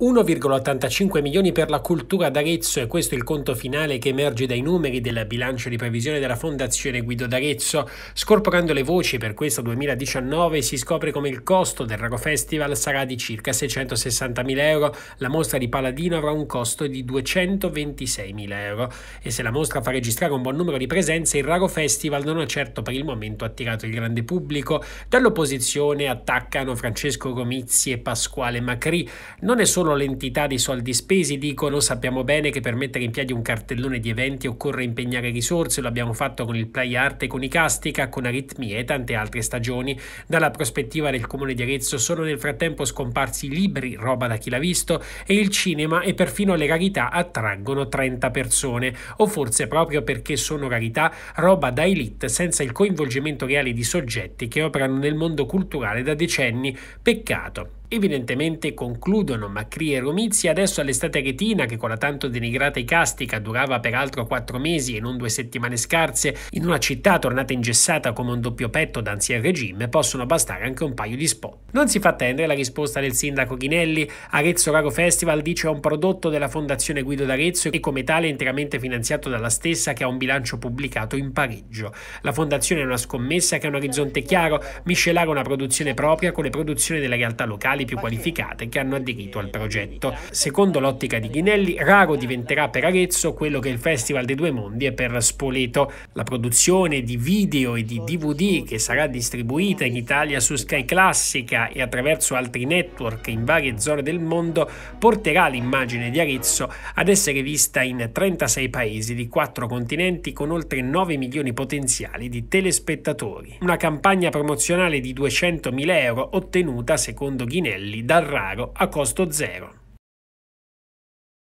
1,85 milioni per la cultura d'Arezzo e questo è il conto finale che emerge dai numeri del bilancio di previsione della Fondazione Guido d'Arezzo. Scorporando le voci per questo 2019 si scopre come il costo del Rago Festival sarà di circa 660 mila euro, la mostra di Paladino avrà un costo di 226 mila euro e se la mostra fa registrare un buon numero di presenze il Rago Festival non ha certo per il momento attirato il grande pubblico. Dall'opposizione attaccano Francesco Romizzi e Pasquale Macri. Non è solo solo l'entità dei soldi spesi, dicono sappiamo bene che per mettere in piedi un cartellone di eventi occorre impegnare risorse, lo abbiamo fatto con il play art e con Icastica, con Aritmie e tante altre stagioni. Dalla prospettiva del comune di Arezzo sono nel frattempo scomparsi i libri, roba da chi l'ha visto, e il cinema e perfino le rarità attraggono 30 persone, o forse proprio perché sono rarità, roba da elite senza il coinvolgimento reale di soggetti che operano nel mondo culturale da decenni. Peccato. Evidentemente concludono Macri e Romizzi adesso all'estate retina che con la tanto denigrata Icastica durava peraltro quattro mesi e non due settimane scarse in una città tornata ingessata come un doppio petto d'ansia al regime possono bastare anche un paio di spot. Non si fa attendere la risposta del sindaco Ghinelli, Arezzo Raro Festival dice è un prodotto della Fondazione Guido d'Arezzo e come tale interamente finanziato dalla stessa che ha un bilancio pubblicato in pareggio. La fondazione è una scommessa che ha un orizzonte chiaro, miscelare una produzione propria con le produzioni della realtà locale professionali più qualificate che hanno aderito al progetto. Secondo l'ottica di Ghinelli, raro diventerà per Arezzo quello che il Festival dei Due Mondi è per Spoleto. La produzione di video e di DVD che sarà distribuita in Italia su Sky Classica e attraverso altri network in varie zone del mondo porterà l'immagine di Arezzo ad essere vista in 36 paesi di quattro continenti con oltre 9 milioni potenziali di telespettatori. Una campagna promozionale di 200.000 euro ottenuta, secondo Ghinelli, anelli dal raro a costo zero.